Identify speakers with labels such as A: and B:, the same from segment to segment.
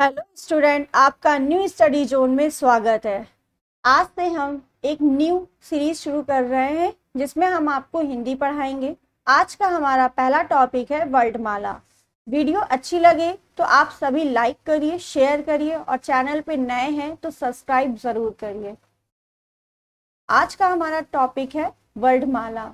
A: hello student आपका new study zone में स्वागत है आज से हम एक न्यू सीरीज शुरू कर रहे हैं जिसमें हम आपको हिंदी पढ़ाएंगे आज का हमारा पहला टॉपिक है माला वीडियो अच्छी लगे तो आप सभी लाइक करिए शेयर करिए और चैनल पे नए हैं तो सब्सक्राइब ज़रूर करिए आज का हमारा टॉपिक है माला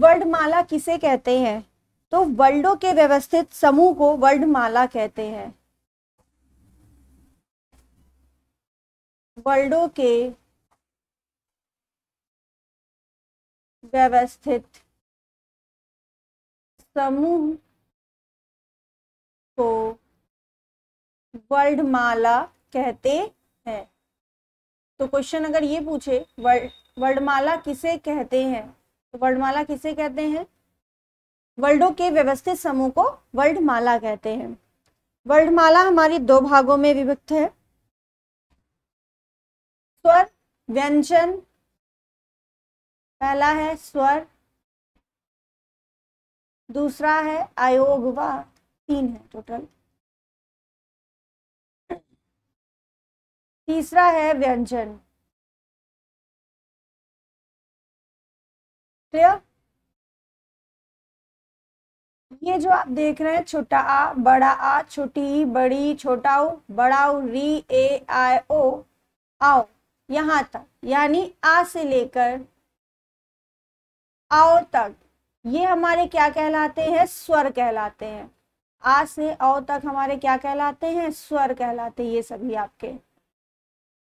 A: वर्णमाला किसे कहते हैं तो वर्णों के व्यवस्थित समूह को वर्णमाला कहते हैं वर्णों के
B: व्यवस्थित समूह
A: को वर्णमाला कहते हैं तो क्वेश्चन अगर ये पूछे वर्ड वर्णमाला किसे कहते हैं तो वर्णमाला किसे कहते हैं वर्ल्डों के व्यवस्थित समूह को वर्णमाला कहते हैं वर्णमाला हमारी दो भागों में विभक्त है स्वर व्यंजन पहला है स्वर
B: दूसरा है आयोग व तीन है टोटल तीसरा है व्यंजन
A: क्लियर ये जो आप देख रहे हैं छोटा आ बड़ा आ छोटी बड़ी छोटा बड़ा ओ री ए आई ओ आओ यहां तक यानी आ से लेकर आओ तक ये हमारे क्या कहलाते हैं स्वर कहलाते हैं आ से आओ तक हमारे क्या कहलाते हैं स्वर कहलाते हैं ये सभी आपके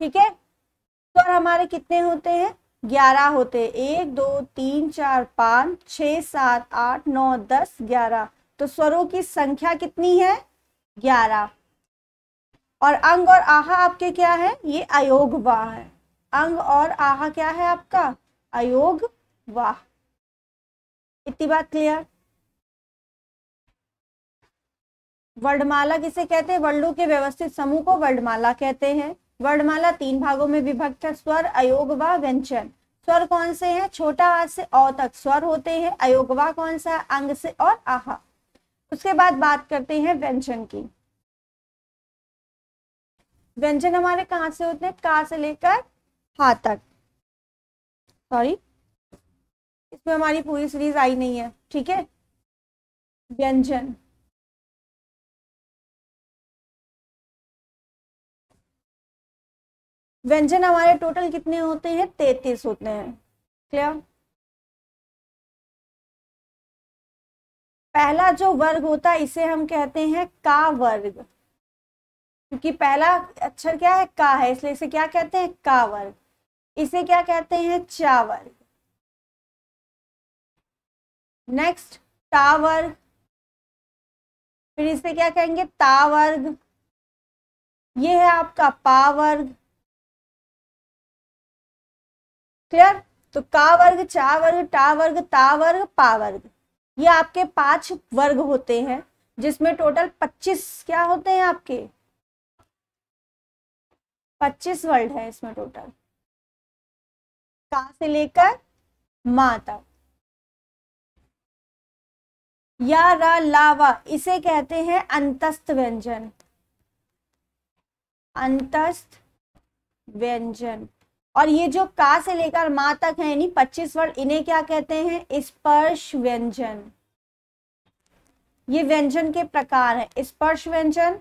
A: ठीक है स्वर हमारे कितने होते हैं ग्यारह होते एक दो तीन चार पाँच छ सात आठ नौ दस ग्यारह तो स्वरों की संख्या कितनी है ग्यारह और अंग और आहा आपके क्या है ये अयोग वाह है अंग और आहा क्या है आपका अयोग वाह इतनी बात क्लियर वर्णमाला किसे कहते हैं वर्णों के व्यवस्थित समूह को वर्णमाला कहते हैं वर्णमाला तीन भागों में विभक्त है स्वर अयोग व व्यंजन स्वर कौन से हैं छोटा आ से औ तक स्वर होते हैं अयोगवा कौन सा अंग से और आहा उसके बाद बात करते हैं व्यंजन की व्यंजन हमारे कहां से होते हैं का से लेकर हा तक सॉरी इसमें हमारी पूरी सीरीज आई नहीं है ठीक है व्यंजन व्यंजन हमारे टोटल कितने होते हैं तैतीस होते हैं क्लियर पहला जो वर्ग होता है इसे हम कहते हैं का वर्ग क्योंकि पहला अक्षर क्या है का है इसलिए इसे क्या कहते हैं का वर्ग इसे क्या कहते हैं चा वर्ग
B: नेक्स्ट टा वर्ग फिर इसे
A: क्या कहेंगे ता वर्ग ये है आपका पा वर्ग क्लियर तो का वर्ग चा वर्ग टा वर्ग ता वर्ग पा वर्ग ये आपके पांच वर्ग होते हैं जिसमें टोटल पच्चीस क्या होते हैं आपके पच्चीस वर्ड है इसमें टोटल का से लेकर माता या रा लावा इसे कहते हैं अंतस्थ व्यंजन अंतस्थ व्यंजन और ये जो का से लेकर मा तक है यानी पच्चीस वर्ड इन्हें क्या कहते हैं स्पर्श व्यंजन ये व्यंजन के प्रकार है स्पर्श व्यंजन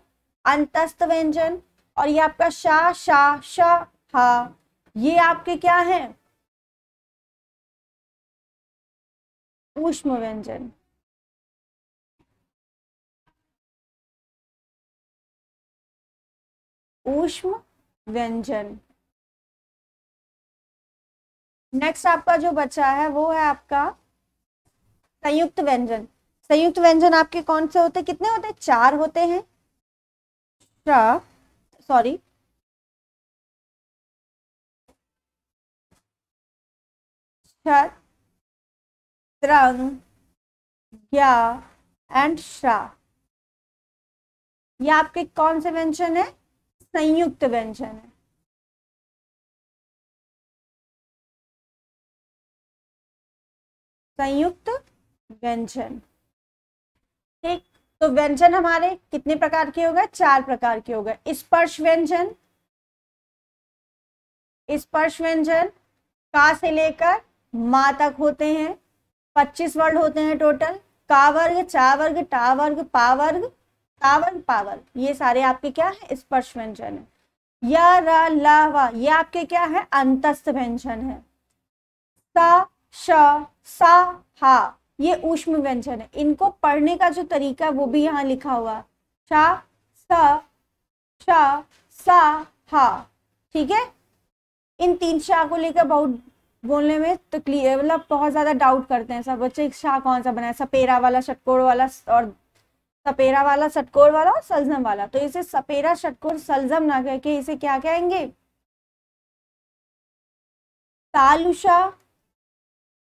A: अंतस्थ व्यंजन और ये आपका शा शा शा हा ये आपके क्या है
B: ऊष्म व्यंजन ऊष्म व्यंजन
A: नेक्स्ट आपका जो बचा है वो है आपका संयुक्त व्यंजन संयुक्त व्यंजन आपके कौन से होते कितने होते चार होते हैं सॉरी त्रंग ग्या एंड श्रा ये आपके कौन से व्यंजन है संयुक्त व्यंजन है संयुक्त व्यंजन ठीक तो व्यंजन हमारे कितने प्रकार के हो गए चार प्रकार के हो गए स्पर्श व्यंजन स्पर्श व्यंजन का से लेकर मा तक होते हैं पच्चीस वर्ड होते हैं टोटल का वर्ग चा वर्ग टा वर्ग पा वर्ग तावर्ग पावर्ग ये सारे आपके क्या है स्पर्श व्यंजन है या रा ला वा ये आपके क्या है अंतस्थ व्यंजन है सा श सा हा ये ऊष्म व्यंजन है इनको पढ़ने का जो तरीका है वो भी यहाँ लिखा हुआ शा स शा सा हा ठीक है इन तीन शाह को लेकर बहुत बोलने में तकलीफ तो मतलब बहुत ज़्यादा डाउट करते हैं सब बच्चे शाह कौन सा बनाया सपेरा वाला षटकोर वाला और सपेरा वाला षटकोर वाला और सलजम वाला तो इसे सपेरा षटकोर सलजम ना कह के इसे क्या कहेंगे तालुशा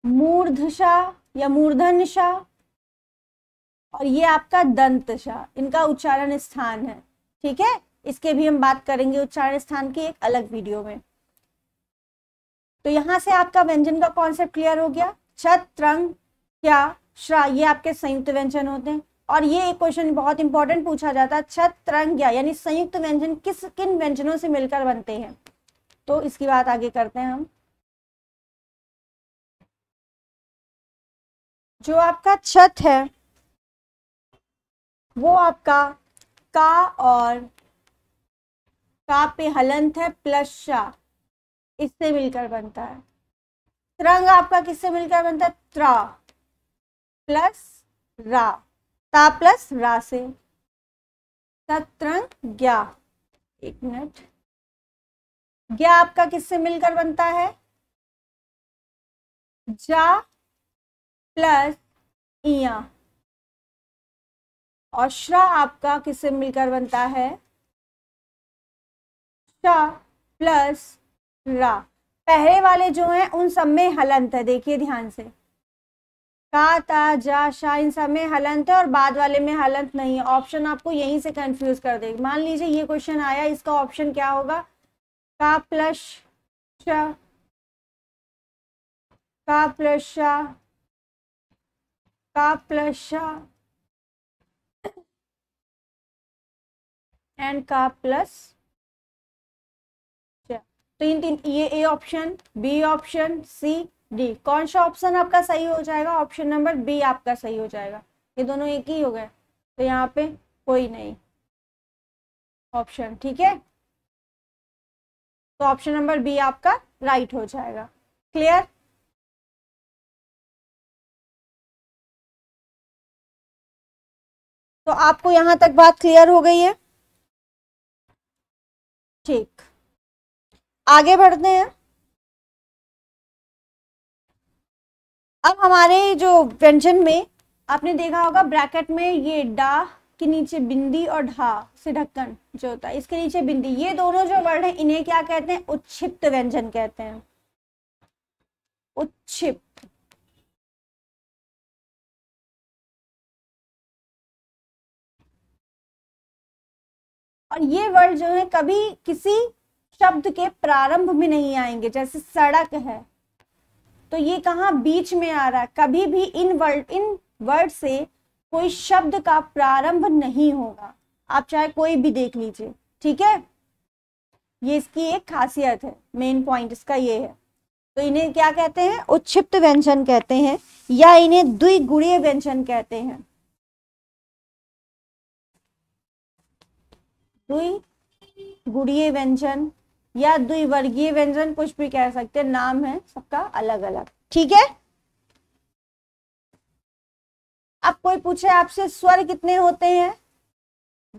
B: मूर्धशा
A: या मूर्धनशा और ये आपका दंतशा इनका उच्चारण स्थान है ठीक है इसके भी हम बात करेंगे उच्चारण स्थान की एक अलग वीडियो में तो यहां से आपका व्यंजन का कॉन्सेप्ट क्लियर हो गया छत त्रंग क्या श्रा ये आपके संयुक्त व्यंजन होते हैं और ये एक क्वेश्चन बहुत इंपॉर्टेंट पूछा जाता है छत त्रंग यानी संयुक्त व्यंजन किस किन व्यंजनों से मिलकर बनते हैं तो इसकी बात आगे करते हैं हम जो आपका छत है वो आपका का और का पे हलंत है प्लस शा इससे मिलकर बनता है तरंग आपका किससे मिलकर बनता है त्रा प्लस रा ता प्लस रा से तत्रंग ग्या एक मिनट
B: ग्या आपका किससे मिलकर बनता है जा प्लस इया और श्रा
A: आपका किससे मिलकर बनता है श्रा प्लस रा पहले वाले जो हैं उन सब में हलंत है देखिए ध्यान से का ता जा शाह इन सब में हलंत है और बाद वाले में हलंत नहीं है ऑप्शन आपको यहीं से कंफ्यूज कर देगा मान लीजिए ये क्वेश्चन आया इसका ऑप्शन क्या होगा का प्लस का प्लस शाह
B: का प्लस
A: एंड का प्लस तो इन तीन ये A option B option C D कौन सा ऑप्शन आपका सही हो जाएगा ऑप्शन नंबर बी आपका सही हो जाएगा ये दोनों एक ही हो गए तो यहाँ पे कोई नहीं ऑप्शन ठीक है तो
B: ऑप्शन नंबर बी आपका राइट हो जाएगा क्लियर तो आपको यहां तक बात क्लियर हो गई है ठीक
A: आगे बढ़ते हैं अब हमारे जो व्यंजन में आपने देखा होगा ब्रैकेट में ये डा के नीचे बिंदी और ढा से ढक्कन जो होता है इसके नीचे बिंदी ये दोनों जो वर्ड है इन्हें क्या कहते हैं उच्छिप्त व्यंजन कहते हैं उच्छिप्त और ये वर्ड जो है कभी किसी शब्द के प्रारंभ में नहीं आएंगे जैसे सड़क है तो ये कहा बीच में आ रहा है कभी भी इन वर्ड इन वर्ड से कोई शब्द का प्रारंभ नहीं होगा आप चाहे कोई भी देख लीजिए ठीक है ये इसकी एक खासियत है मेन पॉइंट इसका ये है तो इन्हें क्या कहते हैं उच्छिप्त व्यंजन कहते हैं या इन्हें द्विगुणीय व्यंजन कहते हैं गुड़ीय व्यंजन या द्विवर्गीय व्यंजन कुछ भी कह सकते हैं नाम है सबका अलग अलग ठीक है अब कोई पूछे आपसे स्वर कितने होते हैं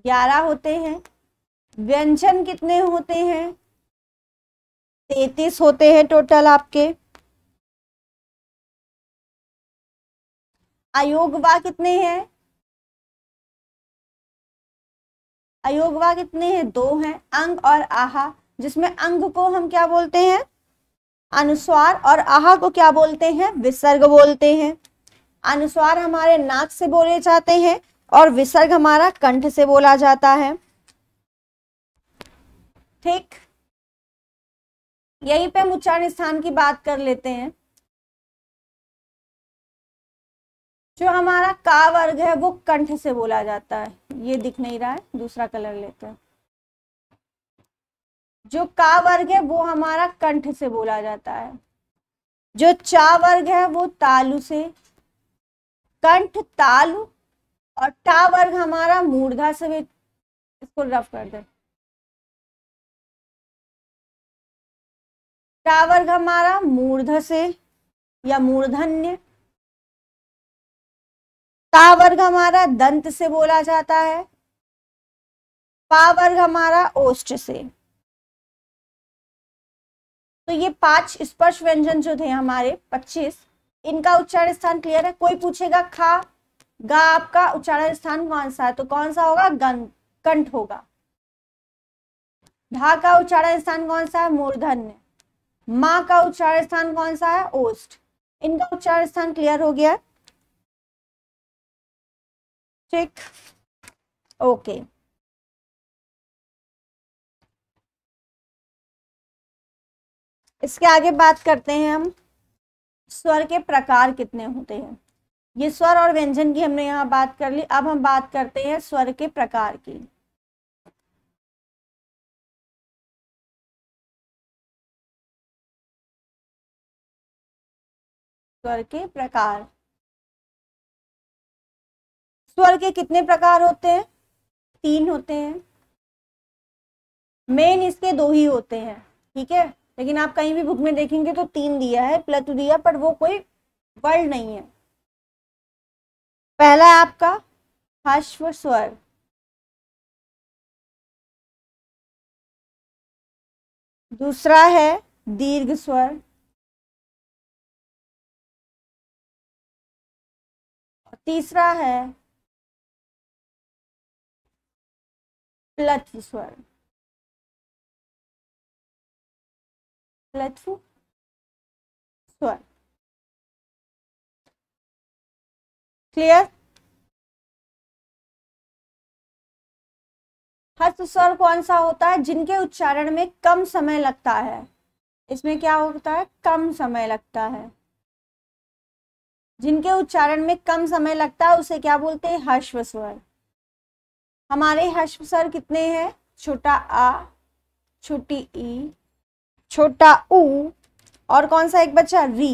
A: ग्यारह होते हैं व्यंजन कितने होते हैं तैतीस होते हैं टोटल आपके
B: अयोग वाह कितने हैं
A: अयोगवा कितने हैं दो हैं अंग और आहा जिसमें अंग को हम क्या बोलते हैं अनुस्वार और आहा को क्या बोलते हैं विसर्ग बोलते हैं अनुस्वार हमारे नाक से बोले जाते हैं और विसर्ग हमारा कंठ से बोला जाता है ठीक यहीं पे हम उच्चारण स्थान की बात कर लेते हैं जो हमारा का वर्ग है वो कंठ से बोला जाता है ये दिख नहीं रहा है दूसरा कलर लेते हैं जो का वर्ग है वो हमारा कंठ से बोला जाता है जो चा वर्ग है वो तालु से कंठ तालु और टा वर्ग हमारा मूर्धा से भी इसको रफ कर दे टा वर्ग हमारा मूर्ध से या मूर्धन्य का वर्ग हमारा दंत से बोला जाता है पा वर्ग हमारा ओष्ठ से तो ये पांच स्पर्श व्यंजन जो थे हमारे पच्चीस इनका उच्चारण स्थान क्लियर है कोई पूछेगा खा गा आपका उच्चारण स्थान कौन सा है तो कौन सा होगा गं कंठ होगा धा का उच्चारण स्थान कौन सा है मूर्धन्य माँ का उच्चारण स्थान कौन सा है ओष्ठ इनका उच्चारण स्थान क्लियर हो गया check okay इसके आगे बात करते हैं हम स्वर के प्रकार कितने होते हैं ये स्वर और व्यंजन की हमने यहाँ बात कर ली अब हम बात करते हैं स्वर के प्रकार की
B: स्वर के प्रकार स्वर के कितने प्रकार होते हैं
A: तीन होते हैं मेन इसके दो ही होते हैं ठीक है लेकिन आप कहीं भी बुक में देखेंगे तो तीन दिया है प्लतु दिया पर वो कोई वर्ड नहीं है पहला आपका हश्व स्वर
B: दूसरा है दीर्घ स्वर तीसरा है platwu स्वर platwu स्वर क्लियर
A: हस्त स्वर कौन सा होता है जिनके उच्चारण में कम समय लगता है इसमें क्या होता है कम समय लगता है जिनके उच्चारण में कम समय लगता है उसे क्या बोलते हैं हस्व स्वर हमारे हश्व सर कितने हैं छोटा आ छोटी ई छोटा ऊ और कौन सा एक बच्चा री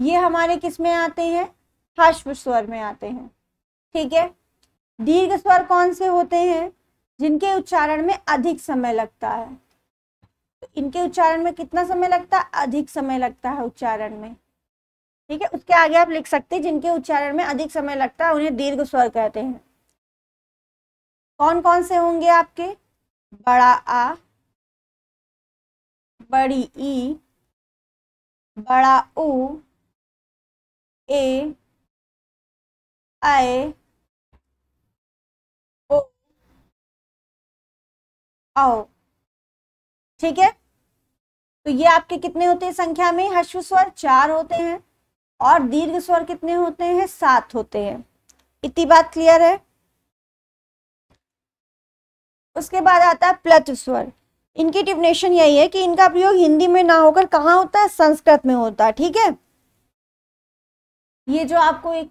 A: ये हमारे किस में आते हैं हर्ष स्वर में आते हैं ठीक है दीर्घ स्वर कौन से होते हैं जिनके उच्चारण में अधिक समय लगता है तो इनके उच्चारण में कितना समय लगता है अधिक समय लगता है उच्चारण में ठीक है उसके आगे आप लिख सकते हैं जिनके उच्चारण में अधिक समय लगता है उन्हें दीर्घ स्वर कहते हैं कौन कौन से होंगे आपके बड़ा आ
B: बड़ी ई बड़ा उ ए आए ओ आओ
A: ठीक है तो ये आपके कितने होते हैं संख्या में हस्व स्वर चार होते हैं और दीर्घ स्वर कितने होते हैं सात होते हैं इतनी बात क्लियर है उसके बाद आता है प्लत स्वर इनकी डिफिनेशन यही है कि इनका प्रयोग हिंदी में ना होकर कहाँ होता है संस्कृत में होता है ठीक है ये जो आपको एक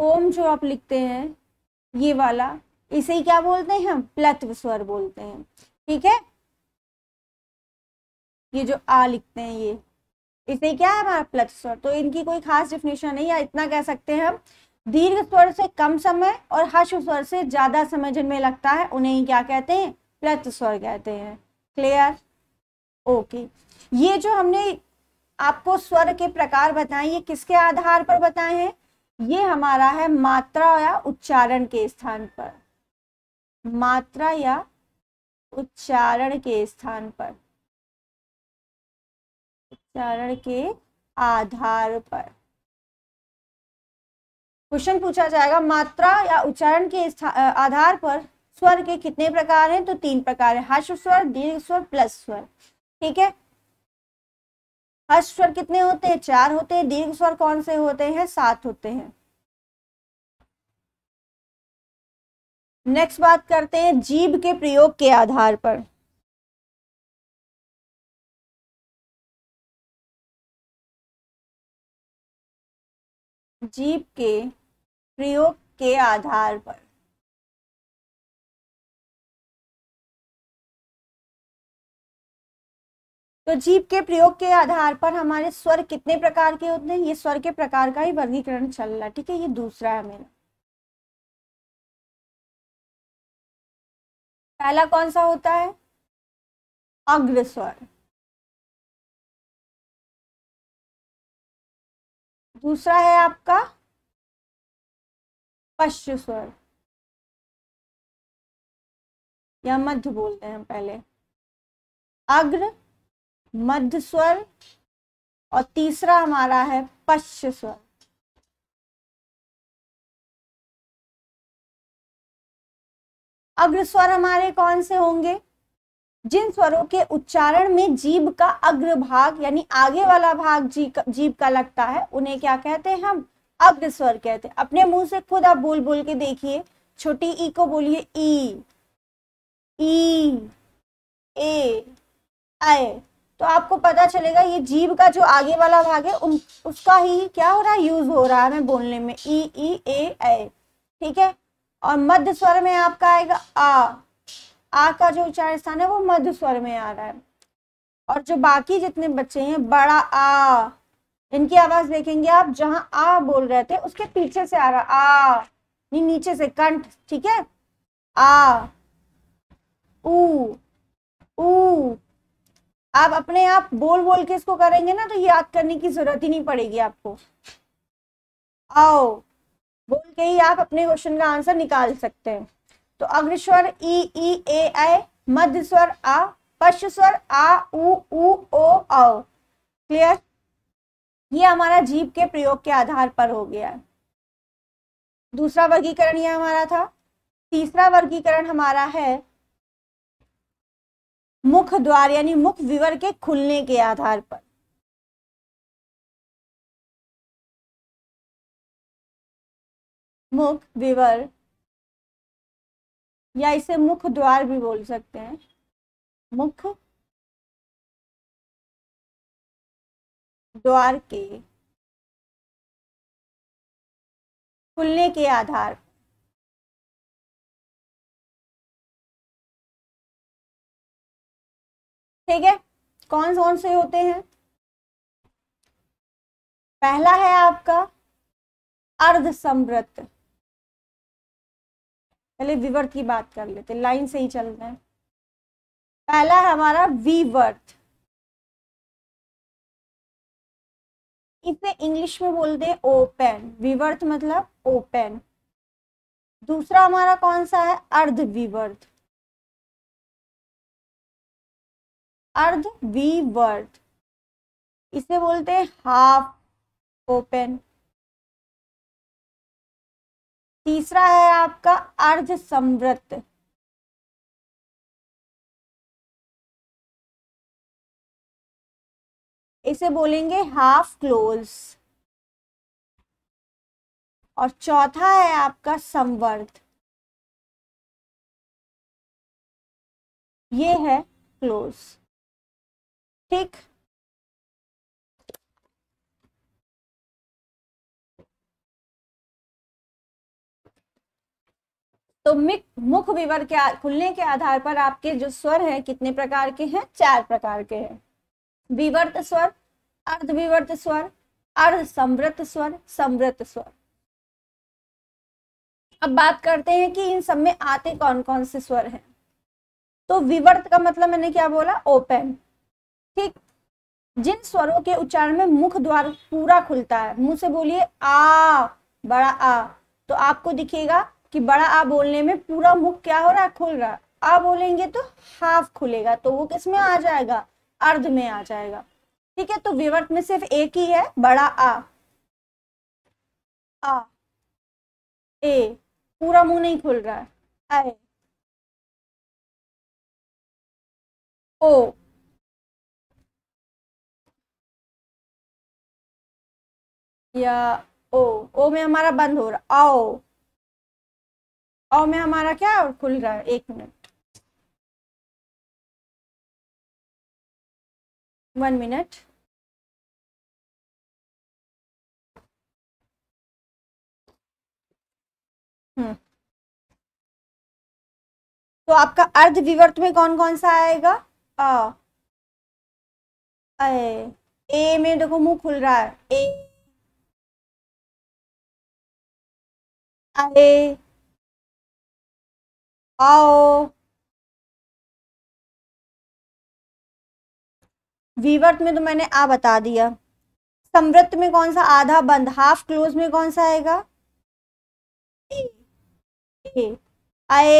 A: ओम जो आप लिखते हैं ये वाला इसे ही क्या बोलते हैं हम प्लत्व स्वर बोलते हैं ठीक है ये जो आ लिखते हैं ये इसे क्या है हमारा प्लस स्वर तो इनकी कोई खास डिफिनेशन नहीं है इतना कह सकते हैं हम दीर्घ स्वर से कम समय और हर्ष स्वर से ज्यादा समय जिनमें लगता है उन्हें ही क्या कहते हैं प्लस स्वर कहते हैं क्लियर ओके ये जो हमने आपको स्वर के प्रकार बताए ये किसके आधार पर बताए हैं ये हमारा है मात्रा या उच्चारण के स्थान पर मात्रा या उच्चारण के स्थान पर चरण के आधार पर क्वेश्चन पूछा जाएगा मात्रा या उच्चारण के आधार पर स्वर के कितने प्रकार हैं तो तीन प्रकार है हर्ष स्वर दीर्घ स्वर प्लस स्वर ठीक है हर्ष स्वर कितने होते हैं चार होते हैं दीर्घ स्वर कौन से होते हैं सात होते हैं नेक्स्ट बात करते हैं जीभ के प्रयोग के आधार पर
B: जीव के प्रयोग के आधार पर
A: तो जीव के प्रयोग के आधार पर हमारे स्वर कितने प्रकार के होते हैं ये स्वर के प्रकार का ही वर्गीकरण चल रहा है ठीक है ये दूसरा है मेरा पहला कौन सा होता है
B: अग्र स्वर दूसरा है आपका पश्च स्वर या मध्य बोलते हैं पहले अग्र मध्य स्वर और तीसरा हमारा है पश्च स्वर
A: अग्र स्वर हमारे कौन से होंगे जिन स्वरों के उच्चारण में जीव का अग्रभाग यानी आगे वाला भाग जी का, जीव का लगता है उन्हें क्या कहते हैं हम अग्र स्वर कहते हैं अपने मुंह से खुद आप बोल बोल के देखिए छोटी ई को बोलिए ई ई ए आए तो आपको पता चलेगा ये जीव का जो आगे वाला भाग है उन, उसका ही क्या हो रहा है यूज हो रहा है मैं बोलने में ई ई ए ए ठीक है और मध्य स्वर में आपका आएगा आ आ का जो उच्चारण स्थान है वो मध्य स्वर में आ रहा है और जो बाकी जितने बच्चे हैं बड़ा आ इनकी आवाज देखेंगे आप जहां आ बोल रहे थे उसके पीछे से आ रहा आ नी, नीचे से कंठ ठीक है आ ऊ ऊ आप अपने आप बोल बोल के इसको करेंगे ना तो याद करने की जरूरत ही नहीं पड़ेगी आपको आओ बोल के ही आप अपने क्वेश्चन का आंसर निकाल सकते हैं तो अग्रस्वर ई ई ए मध्य स्वर आ पश्च स्वर आ उ ऊ ओ औ क्लियर ये हमारा जीव के प्रयोग के आधार पर हो गया दूसरा वर्गीकरण ये हमारा था तीसरा वर्गीकरण हमारा है मुख द्वार यानी मुख विवर के खुलने के आधार पर
B: मुख विवर या इसे मुख द्वार भी बोल सकते हैं मुख द्वार के खुलने के आधार ठीक है कौन कौन से होते हैं पहला है आपका अर्ध संवृत्त पहले विवर्थ की बात कर लेते लाइन से ही चलते हैं पहला है हमारा विवर्थ
A: इसे इंग्लिश में बोलते हैं ओपन विवर्थ मतलब ओपन दूसरा हमारा कौन सा है अर्ध विवर्थ
B: अर्ध विवर्थ इसे बोलते हैं हाफ ओपन तीसरा है आपका अर्ध संवृत्त इसे बोलेंगे हाफ क्लोज और चौथा है आपका संवर्ध ये है क्लोज ठीक
A: तो मुख विवर के खुलने के आधार पर आपके जो स्वर है कितने प्रकार के हैं चार प्रकार के हैं विवर्त स्वर अर्धविवर्त स्वर अर्ध समृत स्वर समृत स्वर अब बात करते हैं कि इन सब में आते कौन कौन से स्वर हैं तो विवर्त का मतलब मैंने क्या बोला ओपन ठीक जिन स्वरों के उच्चारण में मुख द्वार पूरा खुलता है मुंह से बोलिए आ बड़ा आ तो आपको दिखेगा कि बड़ा आ बोलने में पूरा मुख क्या हो रहा है खुल रहा है आ बोलेंगे तो हाफ खुलेगा तो वो किस में आ जाएगा अर्ध में आ जाएगा ठीक है तो विवर्त में सिर्फ एक ही है बड़ा आ आ ए
B: पूरा मुंह नहीं खुल रहा है ओ या ओ ओ में हमारा बंद हो रहा आओ और मैं हमारा क्या और खुल रहा है एक मिनट वन मिनट हम्म
A: तो आपका अर्ध विवर्त में कौन कौन सा आएगा आ, आए, ए में देखो मुंह खुल रहा
B: है ए, ए आओ
A: विवर्त में तो मैंने आ बता दिया समृत में कौन सा आधा बंद हाफ क्लोज में कौन सा आएगा ए आए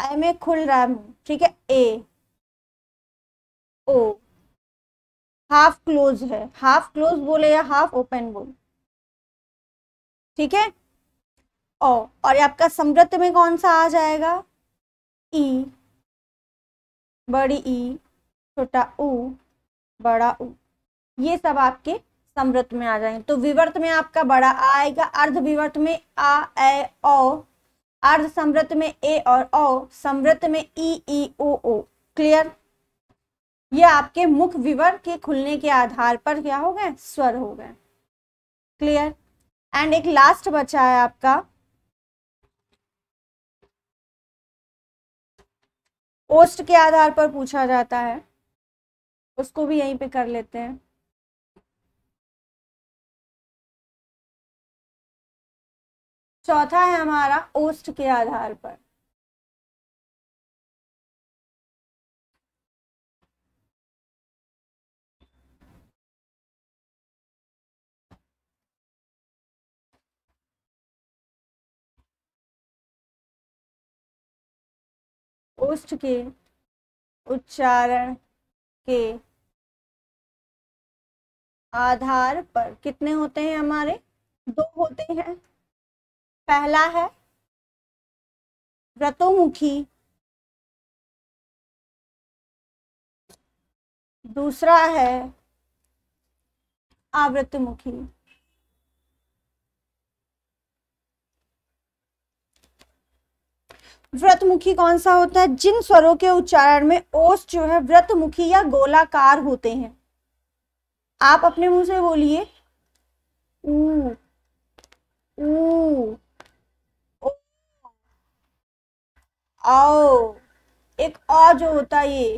A: आए में खुल रहा है ठीक है ए ओ हाफ क्लोज है हाफ क्लोज बोले या हाफ ओपन बोले ठीक है ओ और आपका समृत में कौन सा आ जाएगा ई बड़ी ई छोटा ऊ बड़ा उ ये सब आपके समृत में आ जाएंगे तो विवर्त में आपका बड़ा आ आएगा अर्ध विवर्त में आ ए ओ अर्ध समृत में ए और ओ समृत में ई ई ओ ओ क्लियर ये आपके मुख विवर के खुलने के आधार पर क्या हो गए स्वर हो गए क्लियर एंड एक लास्ट बचा है आपका पोस्ट के आधार पर पूछा
B: जाता है उसको भी यहीं पे कर लेते हैं चौथा है हमारा ओस्ट के आधार पर उष्ट के
A: उच्चारण के आधार पर कितने होते हैं हमारे दो होते हैं पहला है
B: व्रतोमुखी
A: दूसरा है आवृतमुखी व्रतमुखी कौन सा होता है जिन स्वरों के उच्चारण में ओस जो है व्रतमुखी या गोलाकार होते हैं आप अपने मुंह से बोलिए एक अ जो होता है ये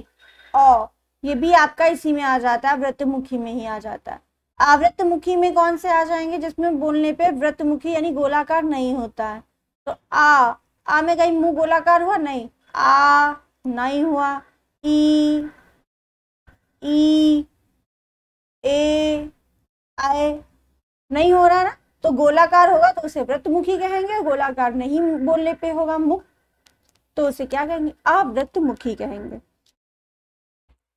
A: अ ये भी आपका इसी में आ जाता है व्रतमुखी में ही आ जाता है आवृतमुखी में कौन से आ जाएंगे जिसमें बोलने पे व्रतमुखी यानी गोलाकार नहीं होता है तो आ आ में कहीं मुंह गोलाकार हुआ नहीं आ नहीं हुआ ई ई ए आए नहीं हो रहा ना तो गोलाकार होगा तो उसे व्रतमुखी कहेंगे गोलाकार नहीं बोलने पे होगा मुख तो उसे क्या कहेंगे आप व्रतमुखी कहेंगे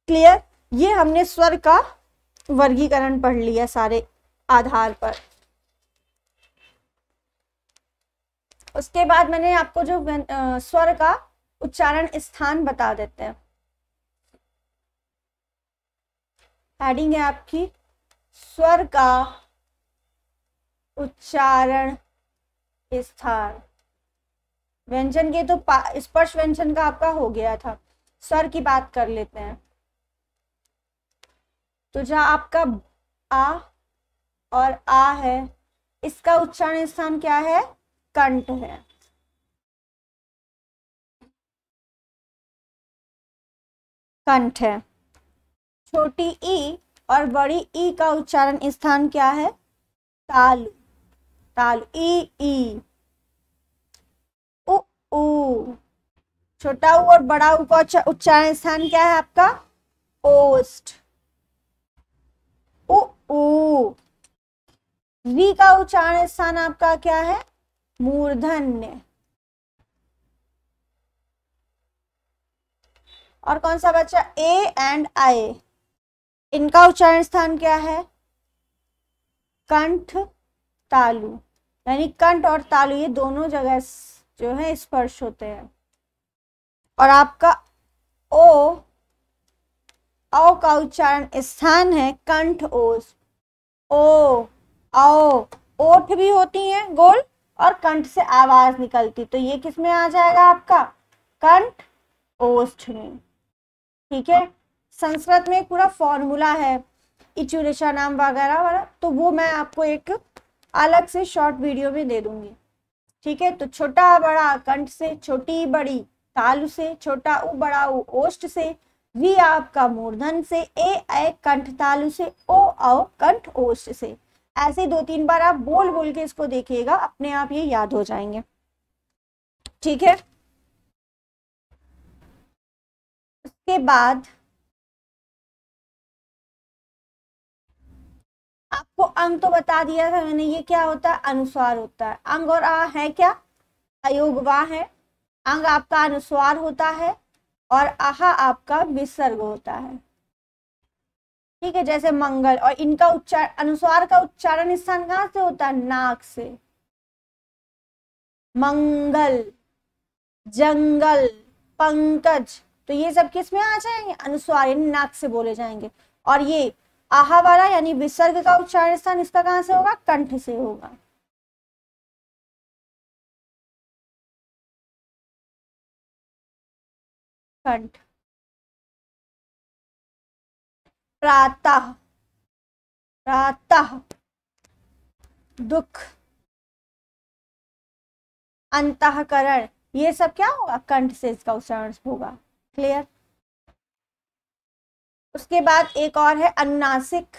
A: क्लियर ये हमने स्वर का वर्गीकरण पढ़ लिया सारे आधार पर उसके बाद मैंने आपको जो स्वर का उच्चारण स्थान बता देते हैं एडिंग है आपकी स्वर का उच्चारण स्थान व्यंजन के तो स्पर्श व्यंजन का आपका हो गया था स्वर की बात कर लेते हैं तो जहां आपका आ और आ है इसका उच्चारण स्थान क्या है कंट है कंठ है छोटी ई और बड़ी ई का उच्चारण स्थान क्या है तालु ताल ई ई उ छोटा ऊ और बड़ा ऊ का उच्चारण स्थान क्या है आपका ओस्ट उ का उच्चारण स्थान आपका क्या है मूर्धन्य और कौन सा बच्चा ए एंड आई इनका उच्चारण स्थान क्या है कंठ तालु यानी कंठ और तालु ये दोनों जगह जो है स्पर्श होते हैं और आपका ओ औ का उच्चारण स्थान है कंठ ओस ओ औ ओठ भी होती है गोल और कंठ से आवाज निकलती तो ये किस में आ जाएगा आपका कंठ ओष्ठ में ठीक है संस्कृत में पूरा फॉर्मूला है इचुरेशा नाम वगैरह वगैरह तो वो मैं आपको एक अलग से शॉर्ट वीडियो में दे दूंगी ठीक है तो छोटा बड़ा कंठ से छोटी बड़ी तालु से छोटा उ बड़ा उ ओष्ठ से वी आपका मूर्धन से ए ए कंठ तालु से ओ औ कंठ ओष्ठ से ऐसे दो तीन बार आप बोल बोल के इसको देखिएगा अपने आप ये याद हो जाएंगे ठीक है उसके बाद आपको अंग तो बता दिया था मैंने ये क्या होता है अनुस्वार होता है अंग और आ है क्या अयोगवा है अंग आपका अनुस्वार होता है और आहा आपका विसर्ग होता है ठीक है जैसे मंगल और इनका उच्चार अनुस्वार का उच्चारण स्थान कहां से होता है नाक से मंगल जंगल पंकज तो ये सब किस में आ जाएंगे अनुस्वार यानी नाक से बोले जाएंगे और ये आहावारा यानी विसर्ग का उच्चारण स्थान इसका कहां से होगा कंठ से होगा
B: कंठ प्रातः प्रातः
A: दुख अंतकरण ये सब क्या होगा कंठ से इसका उच्चारण होगा क्लियर उसके बाद एक और है अनुनासिक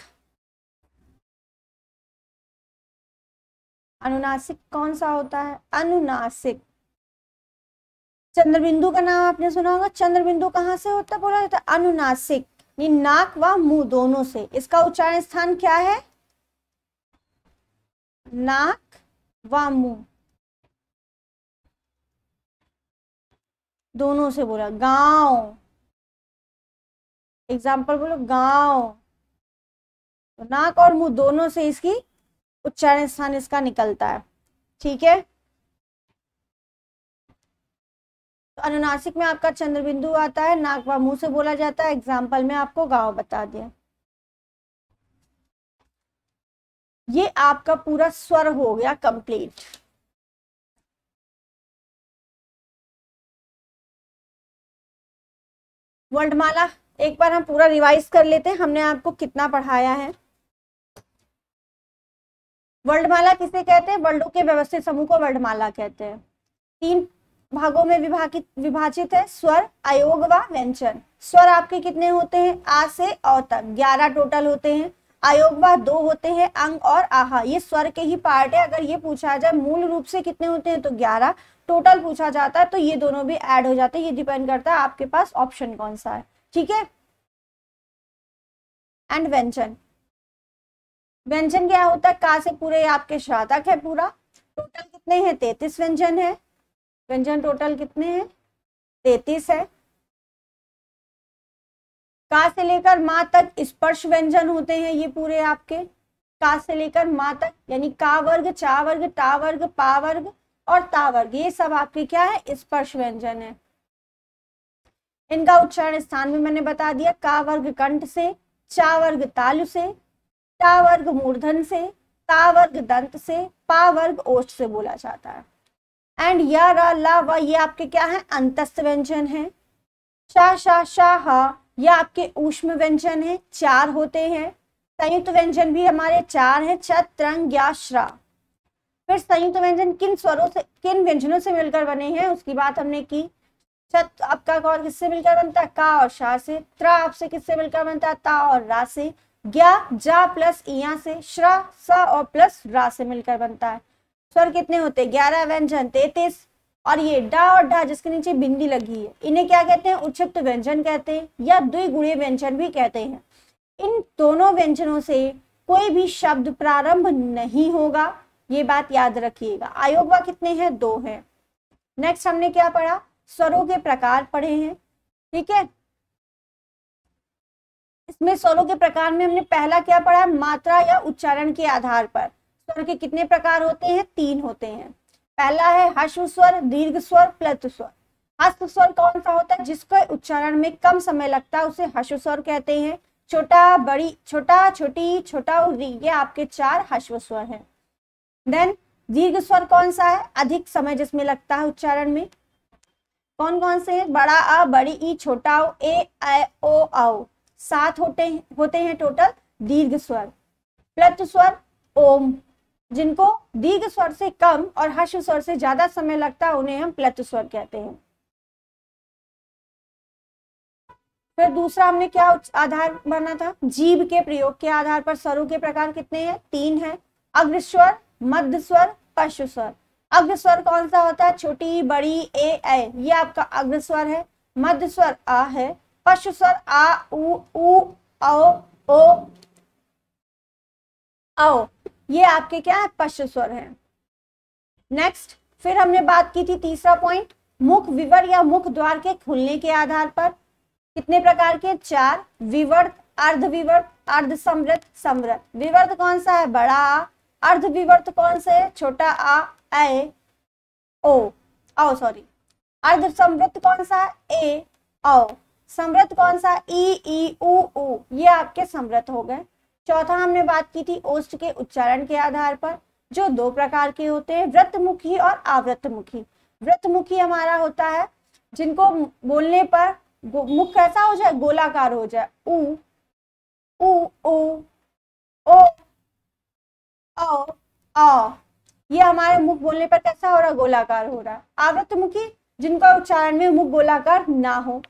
A: अनुनासिक कौन सा होता है अनुनासिक चंद्रबिंदु का नाम आपने सुना होगा चंद्रबिंदु कहाँ से होता है बोला जाता है अनुनासिक यानी नाक व मुंह दोनों से इसका उच्चारण स्थान क्या है नाक व मुंह
B: दोनों से बोला गांव
A: एग्जाम्पल बोलो गांव तो नाक और मुंह दोनों से इसकी उच्चारण स्थान इसका निकलता है ठीक है अनुनासिक में आपका चंद्रबिंदु आता है नाक व मुंह से बोला जाता है एग्जाम्पल में आपको गाँव बता दिया ये आपका पूरा स्वर हो गया कंप्लीट वर्णमाला एक बार हम पूरा रिवाइज कर लेते हैं हमने आपको कितना पढ़ाया है वर्णमाला किसे कहते हैं वर्णों के व्यवस्थित समूह को वर्णमाला कहते हैं तीन भागों में विभाजित विभाजित है स्वर आयोग व व्यंजन स्वर आपके कितने होते हैं आ से औ तक ग्यारह टोटल होते हैं आयोग व दो होते हैं अंग और आहा ये स्वर के ही पार्ट है अगर ये पूछा जाए मूल रूप से कितने होते हैं तो ग्यारह टोटल पूछा जाता है तो ये दोनों भी ऐड हो जाते हैं ये डिपेंड करता है आपके पास ऑप्शन कौन सा है ठीक है एंड व्यंजन व्यंजन क्या होता है का से पूरे आपके श्रातक है पूरा टोटल कितने हैं तैतीस व्यंजन है व्यंजन टोटल कितने हैं तैतीस है का से लेकर माँ तक स्पर्श व्यंजन होते हैं ये पूरे आपके का से लेकर माँ तक यानी का वर्ग चा वर्ग टा वर्ग पा वर्ग और ता वर्ग ये सब आपके क्या है स्पर्श व्यंजन है इनका उच्चारण स्थान भी मैंने बता दिया का वर्ग कंठ से चा वर्ग तालु से टा वर्ग मूर्धन से ता वर्ग दंत से पा वर्ग ओष्ठ से बोला जाता है एंड या रा ला व ये आपके क्या है अंतस्थ व्यंजन है शाह शाह शाह ये आपके ऊष्म व्यंजन है चार होते हैं संयुक्त व्यंजन भी हमारे चार हैं छ त्रंग या श्रा फिर संयुक्त व्यंजन किन स्वरों से किन व्यंजनों से मिलकर बने हैं उसकी बात हमने की छत आपका कौन किससे मिलकर बनता है का और शाह से त्र आपसे किससे मिलकर बनता है ता और रा से ज्ञा जा प्लस इया से श्रा सा और प्लस रा से मिलकर बनता है स्वर कितने होते हैं ग्यारह व्यंजन तैतीस और ये डा और ढा जिसके नीचे बिंदी लगी है इन्हें क्या कहते हैं उच्छिप्त व्यंजन कहते हैं या द्विगुणीय व्यंजन भी कहते हैं इन दोनों व्यंजनों से कोई भी शब्द प्रारंभ नहीं होगा ये बात याद रखिएगा आयोगवा कितने हैं दो हैं नेक्स्ट हमने क्या पढ़ा स्वरों के प्रकार पढ़े हैं ठीक है इसमें स्वरों के प्रकार में हमने पहला क्या पढ़ा मात्रा या उच्चारण के आधार पर स्वर के कितने प्रकार होते हैं तीन होते हैं पहला है हस्व स्वर दीर्घ स्वर प्लत स्वर हस्त स्वर कौन सा होता है जिसको उच्चारण में कम समय लगता है उसे हस्व स्वर कहते हैं छोटा बड़ी छोटा छोटी छोटा उरी ये आपके चार हस्व स्वर है देन दीर्घ स्वर कौन सा है अधिक समय जिसमें लगता है उच्चारण में कौन कौन से है बड़ा अ बड़ी ई छोटा ओ ए ओ आओ सात होते होते हैं टोटल दीर्घ स्वर प्लत स्वर ओम जिनको दीर्घ स्वर से कम और हर्ष स्वर से ज्यादा समय लगता है उन्हें हम प्लत स्वर कहते हैं फिर दूसरा हमने क्या आधार माना था जीव के प्रयोग के आधार पर स्वरों के प्रकार कितने हैं तीन है अग्रस्वर मध्य स्वर पशु स्वर अग्रस्वर कौन सा होता है छोटी बड़ी ए ए ये आपका अग्रस्वर है मध्य स्वर आ है पशु स्वर आ उ, उ औ ओ ओ, ये आपके क्या है पश्च स्वर है नेक्स्ट फिर हमने बात की थी तीसरा पॉइंट मुख विवर या मुख द्वार के खुलने के आधार पर कितने प्रकार के चार विवर्त अर्ध विवर्त अर्ध समृत समृत विवर्त कौन सा है बड़ा आ अर्ध विवर्त कौन सा है छोटा आ ए ओ ओ सॉरी अर्ध समृत कौन सा ए ओ समृत कौन सा ई ई ऊ ऊ ये आपके समृत हो गए चौथा हमने बात की थी ओष्ठ के उच्चारण के आधार पर जो दो प्रकार के होते हैं व्रतमुखी और आवृतमुखी व्रतमुखी हमारा होता है जिनको बोलने पर मुख कैसा हो जाए गोलाकार हो जाए उ उ, ओ ओ औ ये हमारे मुख बोलने पर कैसा हो रहा गोलाकार हो रहा है मुखी जिनका उच्चारण में मुख गोलाकार ना हो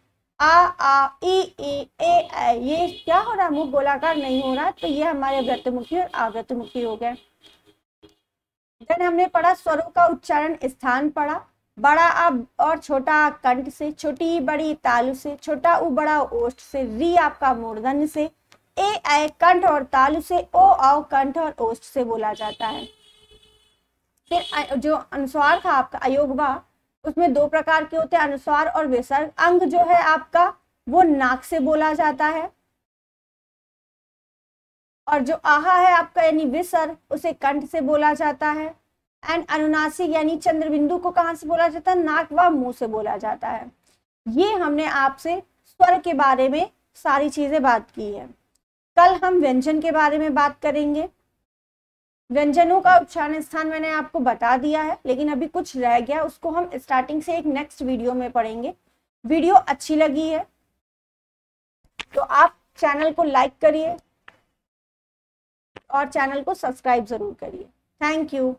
A: आ आ ई ई ए ये क्या हो रहा है मुख गोलाकार नहीं हो रहा तो ये हमारे व्रतमुखी और आवृतमुखी हो गए देन हमने पढ़ा स्वरों का उच्चारण स्थान पढ़ा बड़ा आ और छोटा आ कंठ से छोटी बड़ी तालु से छोटा उ बड़ा ओष्ठ से री आपका मूर्धन से ए ऐ कंठ और तालु से ओ औ कंठ और ओष्ठ से बोला जाता है फिर जो अनुस्वार था आपका अयोगवा उसमें दो प्रकार के होते हैं अनुस्वार और विसर्ग अंग जो है आपका वो नाक से बोला जाता है और जो आहा है आपका यानी विसर उसे कंठ से बोला जाता है एंड अनुनासिक यानी चंद्रबिंदु को कहाँ से बोला जाता है नाक व मुंह से बोला जाता है ये हमने आपसे स्वर के बारे में सारी चीजें बात की है कल हम व्यंजन के बारे में बात करेंगे व्यंजनों का उच्चारण स्थान मैंने आपको बता दिया है लेकिन अभी कुछ रह गया उसको हम स्टार्टिंग से एक नेक्स्ट वीडियो में पढ़ेंगे वीडियो अच्छी लगी है तो आप चैनल को लाइक करिए और चैनल को सब्सक्राइब जरूर करिए थैंक यू